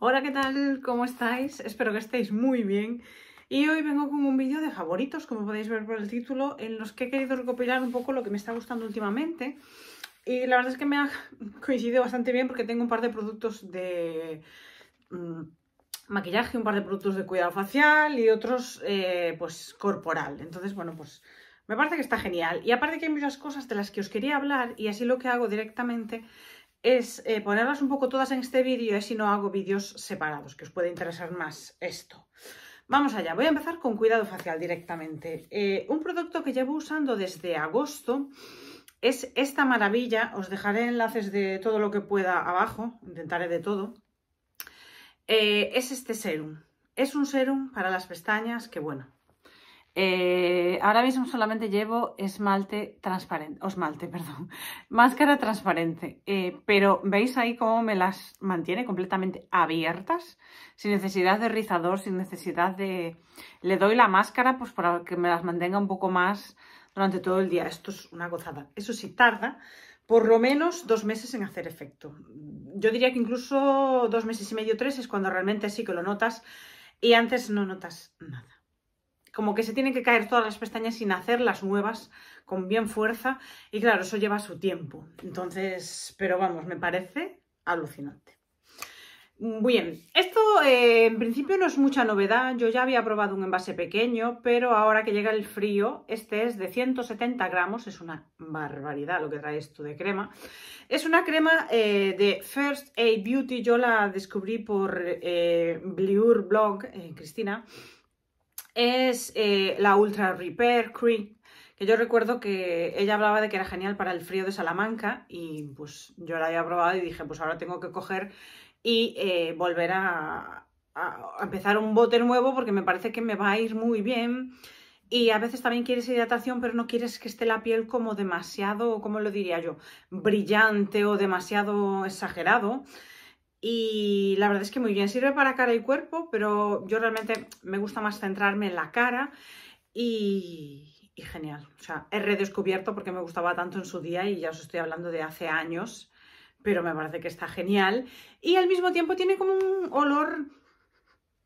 Hola, ¿qué tal? ¿Cómo estáis? Espero que estéis muy bien. Y hoy vengo con un vídeo de favoritos, como podéis ver por el título, en los que he querido recopilar un poco lo que me está gustando últimamente. Y la verdad es que me ha coincidido bastante bien porque tengo un par de productos de mm, maquillaje, un par de productos de cuidado facial y otros eh, pues corporal. Entonces, bueno, pues me parece que está genial. Y aparte que hay muchas cosas de las que os quería hablar y así lo que hago directamente es eh, ponerlas un poco todas en este vídeo, si no hago vídeos separados, que os puede interesar más esto. Vamos allá, voy a empezar con cuidado facial directamente. Eh, un producto que llevo usando desde agosto es esta maravilla, os dejaré enlaces de todo lo que pueda abajo, intentaré de todo. Eh, es este serum, es un serum para las pestañas que bueno, eh, ahora mismo solamente llevo esmalte transparente, o esmalte, perdón, máscara transparente, eh, pero veis ahí cómo me las mantiene completamente abiertas, sin necesidad de rizador, sin necesidad de... Le doy la máscara pues para que me las mantenga un poco más durante todo el día. Esto es una gozada. Eso sí, tarda por lo menos dos meses en hacer efecto. Yo diría que incluso dos meses y medio, tres es cuando realmente sí que lo notas y antes no notas nada como que se tienen que caer todas las pestañas sin hacer las nuevas con bien fuerza y claro, eso lleva su tiempo. Entonces, pero vamos, me parece alucinante. Bien, esto eh, en principio no es mucha novedad, yo ya había probado un envase pequeño, pero ahora que llega el frío, este es de 170 gramos, es una barbaridad lo que trae esto de crema. Es una crema eh, de First Aid Beauty, yo la descubrí por eh, Blog, eh, Cristina, es eh, la Ultra Repair Cream, que yo recuerdo que ella hablaba de que era genial para el frío de Salamanca y pues yo la había probado y dije, pues ahora tengo que coger y eh, volver a, a empezar un bote nuevo porque me parece que me va a ir muy bien. Y a veces también quieres hidratación, pero no quieres que esté la piel como demasiado, ¿cómo lo diría yo? Brillante o demasiado exagerado y la verdad es que muy bien, sirve para cara y cuerpo, pero yo realmente me gusta más centrarme en la cara y, genial. O sea, he redescubierto porque me gustaba tanto en su día y ya os estoy hablando de hace años, pero me parece que está genial. Y al mismo tiempo tiene como un olor,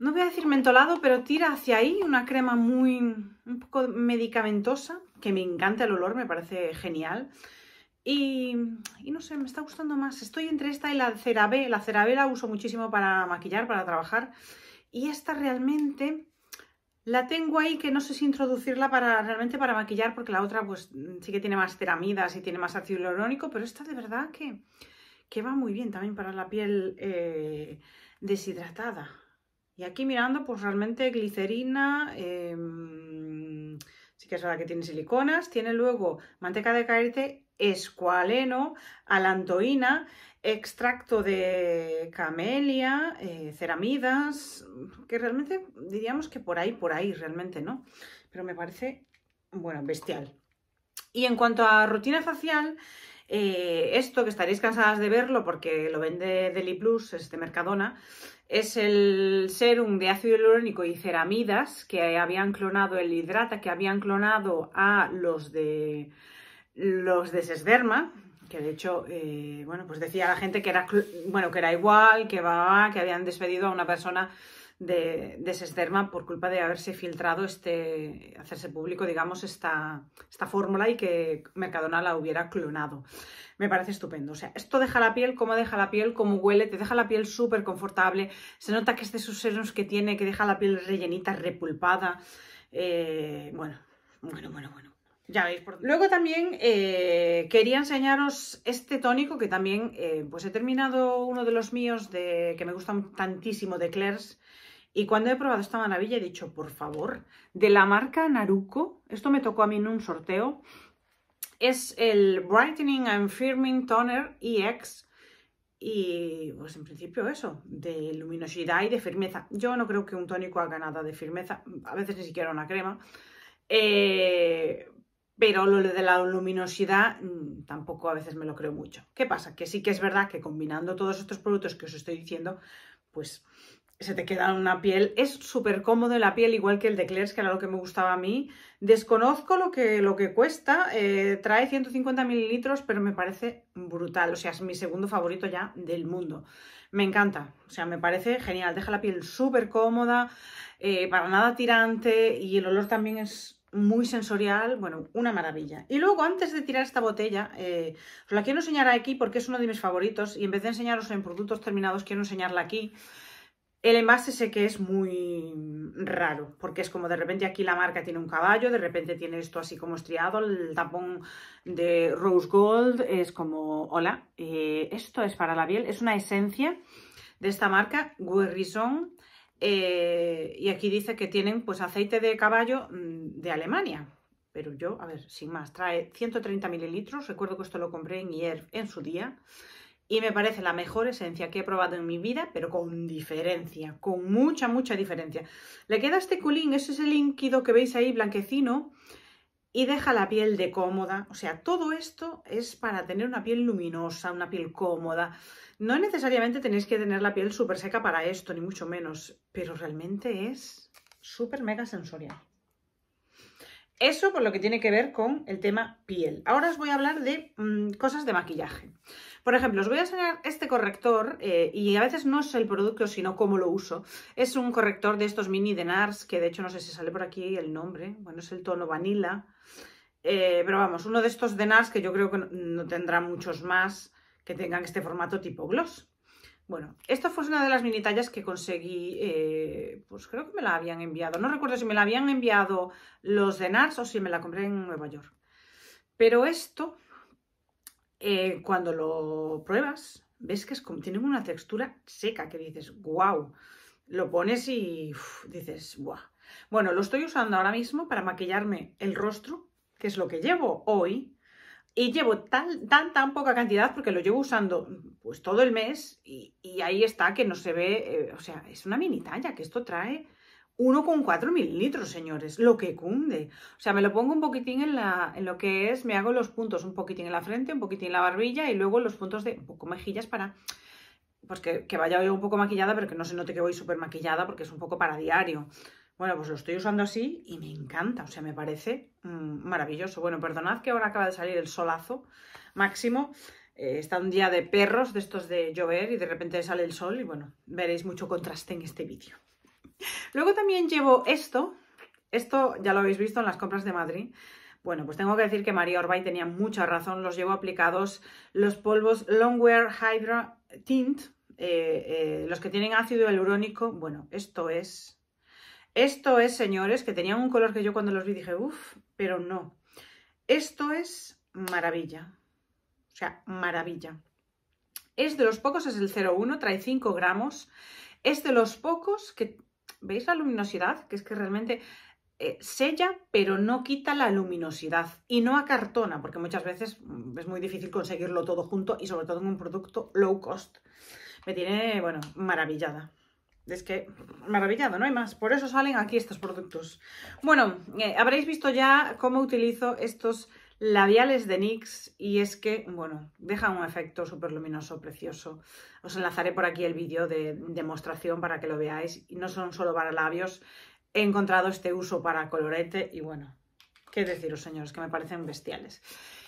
no voy a decir mentolado, pero tira hacia ahí, una crema muy, un poco medicamentosa, que me encanta el olor, me parece genial. Y, no sé, me está gustando más. Estoy entre esta y la CeraVe. La CeraVe la uso muchísimo para maquillar, para trabajar. Y esta realmente la tengo ahí que no sé si introducirla para realmente para maquillar, porque la otra pues sí que tiene más ceramidas y tiene más ácido hialurónico, pero esta de verdad que, va muy bien también para la piel eh, deshidratada. Y aquí mirando, pues realmente glicerina, em, sí que es verdad que tiene siliconas, tiene luego manteca de caerte escualeno, alantoína, extracto de camelia, eh, ceramidas, que realmente diríamos que por ahí, por ahí, realmente no. Pero me parece, bueno, bestial. Y en cuanto a rutina facial, eh, esto que estaréis cansadas de verlo porque lo vende Deli Plus, este Mercadona, es el serum de ácido hialurónico y ceramidas que habían clonado, el hidrata que habían clonado a los de los de Sesderma, que de hecho, eh, bueno, pues decía la gente que era, bueno, que era igual, que va, que habían despedido a una persona de, de Sesderma por culpa de haberse filtrado este, hacerse público, digamos, esta, esta fórmula y que Mercadona la hubiera clonado. Me parece estupendo. O sea, esto deja la piel, cómo deja la piel, cómo huele, te deja la piel súper confortable. Se nota que este senos que tiene, que deja la piel rellenita, repulpada. Eh, bueno, bueno, bueno, bueno. Luego también eh, quería enseñaros este tónico que también eh, pues he terminado uno de los míos de, que me gusta tantísimo de Claire's y cuando he probado esta maravilla he dicho, por favor, de la marca Naruko, esto me tocó a mí en un sorteo, es el Brightening and Firming Toner EX y pues en principio eso, de luminosidad y de firmeza. Yo no creo que un tónico haga nada de firmeza, a veces ni siquiera una crema. Eh, pero lo de la luminosidad mm, tampoco a veces me lo creo mucho. ¿Qué pasa? Que sí que es verdad que combinando todos estos productos que os estoy diciendo, pues se te queda una piel. Es súper cómodo la piel, igual que el de Claire's, que era lo que me gustaba a mí. Desconozco lo que, lo que cuesta. Eh, trae 150 mililitros, pero me parece brutal. O sea, es mi segundo favorito ya del mundo. Me encanta. O sea, me parece genial. Deja la piel súper cómoda, eh, para nada tirante y el olor también es muy sensorial, bueno, una maravilla. Y luego, antes de tirar esta botella, eh, os la quiero enseñar aquí porque es uno de mis favoritos y en vez de enseñaros en productos terminados, quiero enseñarla aquí. El envase sé que es muy raro, porque es como de repente aquí la marca tiene un caballo, de repente tiene esto así como estriado, el tapón de Rose Gold es como, hola, eh, esto es para la piel, es una esencia de esta marca, Guerrison, eh, y aquí dice que tienen pues aceite de caballo mm, de Alemania. Pero yo, a ver, sin más, trae 130 mililitros. Recuerdo que esto lo compré en IERF en su día. Y me parece la mejor esencia que he probado en mi vida, pero con diferencia, con mucha, mucha diferencia. Le queda este culín, ese es el líquido que veis ahí, blanquecino, y deja la piel de cómoda. O sea, todo esto es para tener una piel luminosa, una piel cómoda. No necesariamente tenéis que tener la piel súper seca para esto, ni mucho menos, pero realmente es súper mega sensorial. Eso por lo que tiene que ver con el tema piel. Ahora os voy a hablar de mm, cosas de maquillaje. Por ejemplo, os voy a enseñar este corrector, eh, y a veces no es el producto, sino cómo lo uso. Es un corrector de estos mini de NARS, que de hecho no sé si sale por aquí el nombre. Bueno, es el tono vanilla eh, pero vamos, uno de estos de que yo creo que no, tendrá muchos más que tengan este formato tipo gloss. Bueno, esta fue una de las mini tallas que conseguí, eh, pues creo que me la habían enviado. No recuerdo si me la habían enviado los de NARS o si me la compré en Nueva York. Pero esto, eh, cuando lo pruebas, ves que tiene una textura seca que dices, wow. Lo pones y dices, guau. Bueno, lo estoy usando ahora mismo para maquillarme el rostro que es lo que llevo hoy, y llevo tan, tan, tan poca cantidad porque lo llevo usando pues todo el mes y, ahí está que no se ve, eh, o sea, es una mini talla que esto trae 1,4 mililitros, señores, lo que cunde. O sea, me lo pongo un poquitín en, la, en lo que es, me hago los puntos un poquitín en la frente, un poquitín en la barbilla y luego los puntos de un poco mejillas para pues que, vaya hoy un poco maquillada, pero que no se note que voy súper maquillada porque es un poco para diario. Bueno, pues lo estoy usando así y me encanta, o sea, me parece mm, maravilloso. Bueno, perdonad que ahora acaba de salir el solazo máximo. Eh, está un día de perros, de estos de llover, y de repente sale el sol y bueno, veréis mucho contraste en este vídeo. Luego también llevo esto, esto ya lo habéis visto en las compras de Madrid. Bueno, pues tengo que decir que María Orbay tenía mucha razón, los llevo aplicados los polvos Longwear Hydra Tint, eh, eh, los que tienen ácido hialurónico, bueno, esto es esto es, señores, que tenían un color que yo cuando los vi dije, uff, pero no. Esto es maravilla. O sea, maravilla. Es de los pocos, es el 01, trae 5 gramos. Es de los pocos que... ¿Veis la luminosidad? Que es que realmente eh, sella, pero no quita la luminosidad y no acartona, porque muchas veces mm, es muy difícil conseguirlo todo junto y sobre todo en un producto low cost. Me tiene, bueno, maravillada. Es que maravillado, no hay más. Por eso salen aquí estos productos. Bueno, eh, habréis visto ya cómo utilizo estos labiales de NYX y es que, bueno, dejan un efecto súper luminoso, precioso. Os enlazaré por aquí el vídeo de demostración para que lo veáis. Y no son solo para labios, he encontrado este uso para colorete y bueno, qué deciros señores, que me parecen bestiales.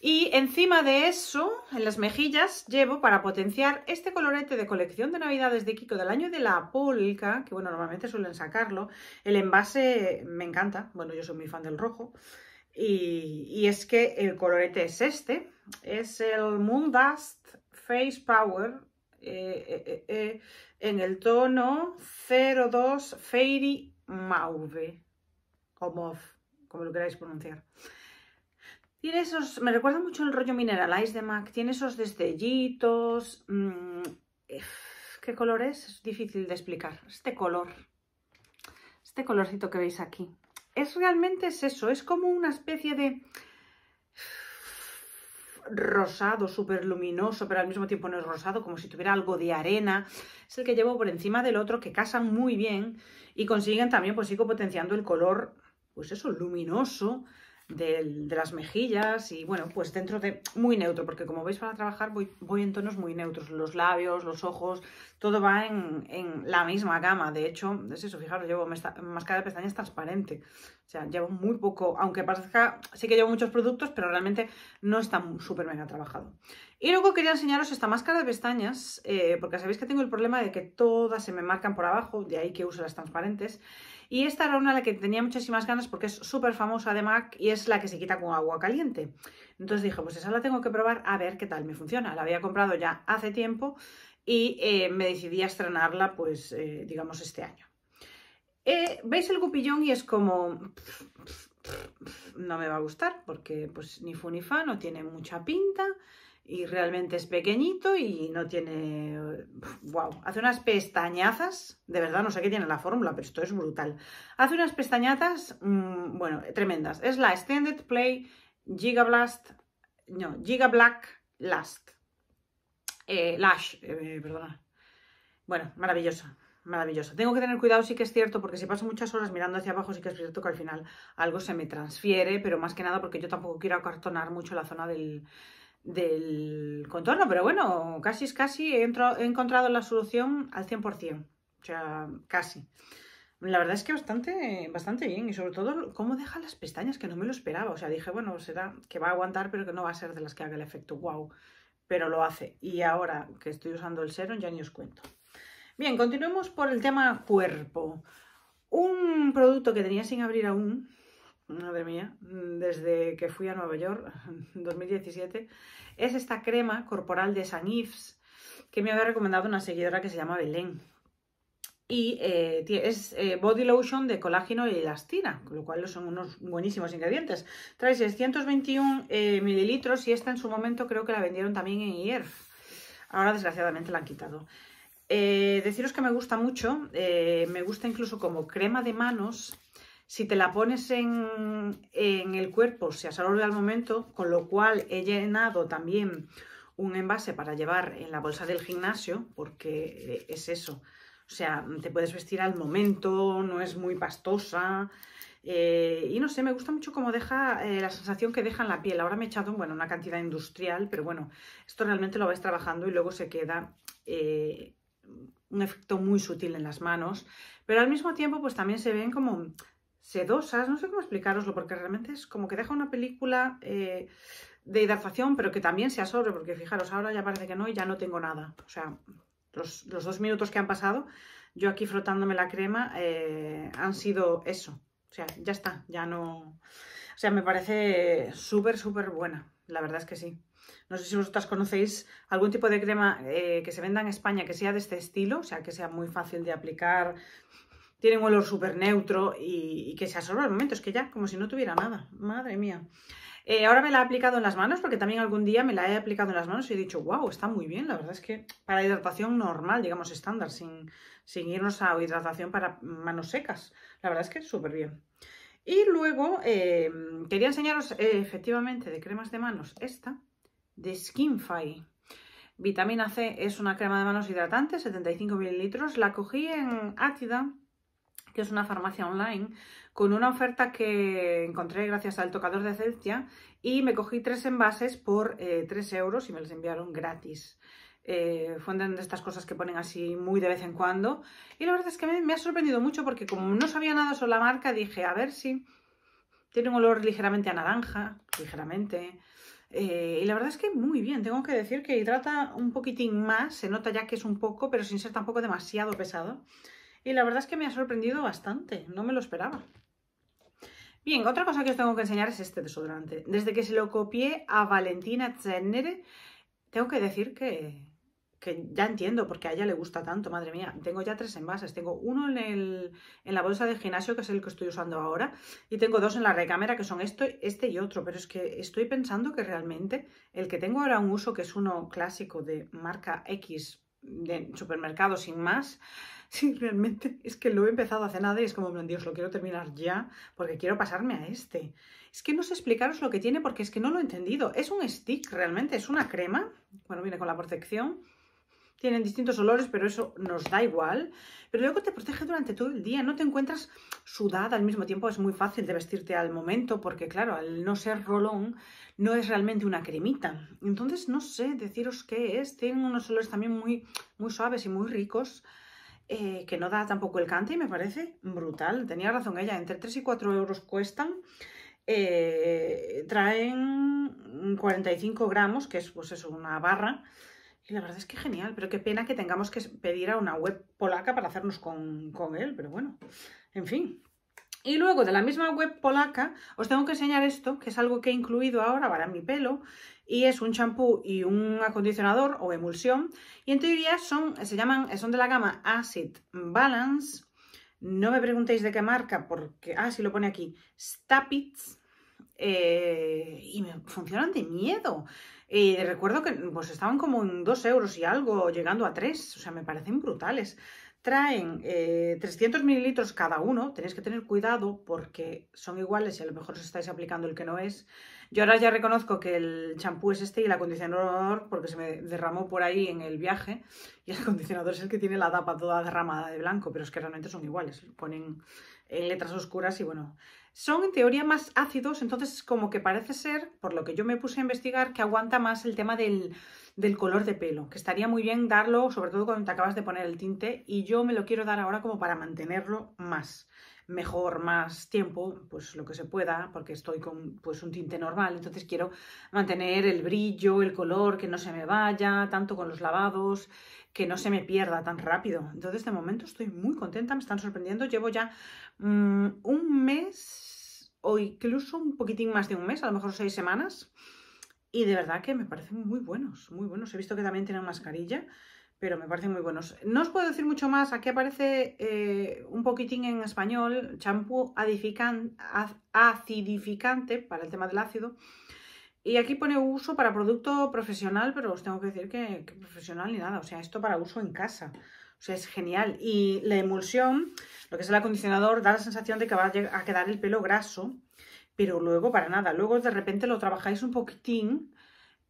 Y encima de eso, en las mejillas, llevo para potenciar este colorete de colección de navidades de Kiko del año de la polka, que bueno, normalmente suelen sacarlo. El envase me encanta, bueno, yo soy muy fan del rojo. Y, es que el colorete es este, es el Moon Dust Face Power eh, eh, eh, en el tono 02 Fairy Mauve, o como lo queráis pronunciar. Tiene esos, me recuerda mucho el rollo mineral Ice de MAC, tiene esos destellitos. Mm, ¿Qué color es? Es difícil de explicar. Este color, este colorcito que veis aquí. Es realmente es eso, es como una especie de rosado, súper luminoso, pero al mismo tiempo no es rosado, como si tuviera algo de arena. Es el que llevo por encima del otro, que casan muy bien y consiguen también, pues sigo potenciando el color, pues eso, luminoso de las mejillas y bueno, pues dentro de muy neutro, porque como veis para trabajar voy, voy en tonos muy neutros, los labios, los ojos, todo va en, la misma gama, de hecho, es eso, fijaros, llevo máscara de pestañas transparente, o sea, llevo muy poco, aunque parezca, sí que llevo muchos productos, pero realmente no está súper mega trabajado. Y luego quería enseñaros esta máscara de pestañas, eh, porque sabéis que tengo el problema de que todas se me marcan por abajo, de ahí que uso las transparentes, y esta era una de la que tenía muchísimas ganas porque es súper famosa de Mac y es la que se quita con agua caliente. Entonces dije, pues esa la tengo que probar a ver qué tal me funciona. La había comprado ya hace tiempo y eh, me decidí a estrenarla, pues, eh, digamos, este año. Eh, Veis el cupillón y es como... No me va a gustar porque pues ni fu ni fa, no tiene mucha pinta y realmente es pequeñito y no tiene... ¡Wow! Hace unas pestañazas, de verdad no sé qué tiene la fórmula, pero esto es brutal. Hace unas pestañazas, mm, bueno, tremendas. Es la Extended Play Giga Blast, no, Giga Black Last. Eh, Lash, eh, perdona. Bueno, maravillosa, maravillosa. Tengo que tener cuidado, sí que es cierto, porque si paso muchas horas mirando hacia abajo, sí que es cierto que al final algo se me transfiere, pero más que nada porque yo tampoco quiero acartonar mucho la zona del del contorno, pero bueno, casi es casi, he, encontrado la solución al 100%, o sea, casi. La verdad es que bastante, bastante bien y sobre todo cómo deja las pestañas, que no me lo esperaba, o sea, dije, bueno, será que va a aguantar, pero que no va a ser de las que haga el efecto wow, pero lo hace. Y ahora que estoy usando el serum ya ni os cuento. Bien, continuemos por el tema cuerpo. Un producto que tenía sin abrir aún, madre mía, mm, desde que fui a Nueva York en 2017, es esta crema corporal de San que me había recomendado una seguidora que se llama Belén. Y eh, es eh, body lotion de colágeno y elastina, con lo cual son unos buenísimos ingredientes. Trae 621 eh, mililitros y esta en su momento creo que la vendieron también en IERF. Ahora desgraciadamente la han quitado. deciros que me gusta mucho, me gusta incluso como crema de manos si te la pones en, el cuerpo, se de al momento, con lo cual he llenado también un envase para llevar en la bolsa del gimnasio, porque eh, es eso. O sea, te puedes vestir al momento, no es muy pastosa. Eh, y no sé, me gusta mucho cómo deja eh, la sensación que deja en la piel. Ahora me he echado bueno, una cantidad industrial, pero bueno, esto realmente lo vais trabajando y luego se queda un efecto muy sutil en las manos. Pero al mismo tiempo, pues también se ven como sedosas, no sé cómo explicaroslo, porque realmente es como que deja una película eh, de hidratación, pero que también sea sobre, porque fijaros, ahora ya parece que no y ya no tengo nada. O sea, los, dos minutos que han pasado, yo aquí frotándome la crema, eh, han sido eso. O sea, ya está, ya no... O sea, me parece súper, súper buena, la verdad es que sí. No sé si vosotras conocéis algún tipo de crema eh, que se venda en España que sea de este estilo, o sea, que sea muy fácil de aplicar, tiene un olor súper neutro y, que se absorbe al momento, es que ya, como si no tuviera nada, madre mía. Eh, ahora me la he aplicado en las manos, porque también algún día me la he aplicado en las manos y he dicho, wow, está muy bien, la verdad es que para hidratación normal, digamos estándar, sin, irnos a hidratación para manos secas, la verdad es que súper bien. Y luego eh, quería enseñaros eh, efectivamente de cremas de manos esta, de Skinfy. Vitamina C es una crema de manos hidratante, 75 mililitros. La cogí en Átida que es una farmacia online, con una oferta que encontré gracias al tocador de Celtia y me cogí tres envases por eh, tres 3 euros y me los enviaron gratis. Eh, de estas cosas que ponen así muy de vez en cuando. Y la verdad es que me, ha sorprendido mucho porque como no sabía nada sobre la marca, dije, a ver si tiene un olor ligeramente a naranja, ligeramente. Eh, y la verdad es que muy bien, tengo que decir que hidrata un poquitín más, se nota ya que es un poco, pero sin ser tampoco demasiado pesado. Y la verdad es que me ha sorprendido bastante, no me lo esperaba. Bien, otra cosa que os tengo que enseñar es este desodorante. Desde que se lo copié a Valentina Zennere, tengo que decir que, ya entiendo porque a ella le gusta tanto, madre mía. Tengo ya tres envases. Tengo uno en, la bolsa de gimnasio, que es el que estoy usando ahora, y tengo dos en la recámara, que son esto, este y otro. Pero es que estoy pensando que realmente el que tengo ahora un uso, que es uno clásico de marca X de supermercado sin más. si realmente es que lo he empezado hace nada y es como, Dios, lo quiero terminar ya porque quiero pasarme a este. Es que no sé explicaros lo que tiene porque es que no lo he entendido. Es un stick realmente, es una crema. Bueno, viene con la protección tienen distintos olores, pero eso nos da igual. Pero luego te protege durante todo el día, no te encuentras sudada al mismo tiempo, es muy fácil de vestirte al momento, porque claro, al no ser rolón, no es realmente una cremita. Entonces, no sé deciros qué es, tienen unos olores también muy, muy suaves y muy ricos. Eh, que no da tampoco el cante y me parece brutal. Tenía razón ella, entre 3 y 4 euros cuestan. Eh, traen 45 gramos, que es pues eso, una barra, y la verdad es que genial, pero qué pena que tengamos que pedir a una web polaca para hacernos con, él, pero bueno, en fin. Y luego de la misma web polaca os tengo que enseñar esto, que es algo que he incluido ahora para mi pelo, y es un champú y un acondicionador o emulsión, y en teoría son, se llaman, son de la gama Acid Balance, no me preguntéis de qué marca, porque, ah, lo pone aquí, Stapitz, eh, y me funcionan de miedo. Y recuerdo que pues, estaban como en 2 euros y algo, llegando a 3, o sea, me parecen brutales. Traen 300 eh, mililitros cada uno, tenéis que tener cuidado porque son iguales y a lo mejor os estáis aplicando el que no es. Yo ahora ya reconozco que el champú es este y el acondicionador, porque se me derramó por ahí en el viaje, y el acondicionador es el que tiene la tapa toda derramada de blanco, pero es que realmente son iguales. Ponen en letras oscuras y bueno, son en teoría más ácidos, entonces como que parece ser, por lo que yo me puse a investigar, que aguanta más el tema del, del, color de pelo, que estaría muy bien darlo, sobre todo cuando te acabas de poner el tinte, y yo me lo quiero dar ahora como para mantenerlo más mejor más tiempo, pues lo que se pueda, porque estoy con pues un tinte normal, entonces quiero mantener el brillo, el color, que no se me vaya, tanto con los lavados, que no se me pierda tan rápido. Entonces de momento estoy muy contenta, me están sorprendiendo, llevo ya mm, un mes o incluso un poquitín más de un mes, a lo mejor seis semanas, y de verdad que me parecen muy buenos, muy buenos. He visto que también tienen mascarilla, pero me parecen muy buenos. No os puedo decir mucho más, aquí aparece eh, un poquitín en español, champú acidificante para el tema del ácido. Y aquí pone uso para producto profesional, pero os tengo que decir que, que profesional ni nada, o sea, esto para uso en casa. O sea, es genial. Y la emulsión, lo que es el acondicionador, da la sensación de que va a quedar el pelo graso, pero luego para nada. Luego de repente lo trabajáis un poquitín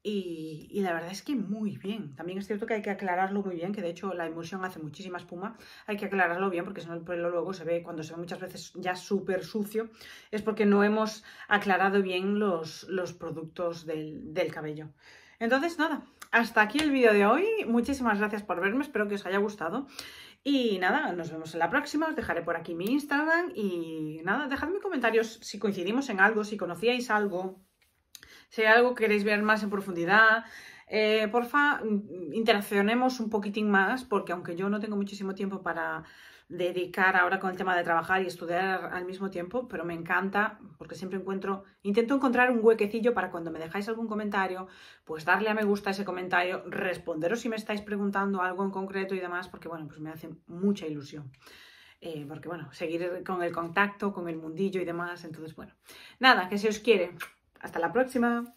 y, la verdad es que muy bien. También es cierto que hay que aclararlo muy bien, que de hecho la emulsión hace muchísima espuma. Hay que aclararlo bien porque si no el luego se ve, cuando se ve muchas veces ya súper sucio, es porque no hemos aclarado bien los, los productos del, del cabello. Entonces nada, hasta aquí el vídeo de hoy. Muchísimas gracias por verme, espero que os haya gustado. Y nada, nos vemos en la próxima, os dejaré por aquí mi Instagram y nada, dejadme comentarios si coincidimos en algo, si conocíais algo, si hay algo que queréis ver más en profundidad, eh, porfa, mm, interaccionemos un poquitín más, porque aunque yo no tengo muchísimo tiempo para dedicar ahora con el tema de trabajar y estudiar al mismo tiempo, pero me encanta porque siempre encuentro, intento encontrar un huequecillo para cuando me dejáis algún comentario, pues darle a me gusta a ese comentario, responderos si me estáis preguntando algo en concreto y demás, porque bueno, pues me hace mucha ilusión. Eh, porque bueno, seguir con el contacto, con el mundillo y demás, entonces bueno, nada, que se os quiere. Hasta la próxima.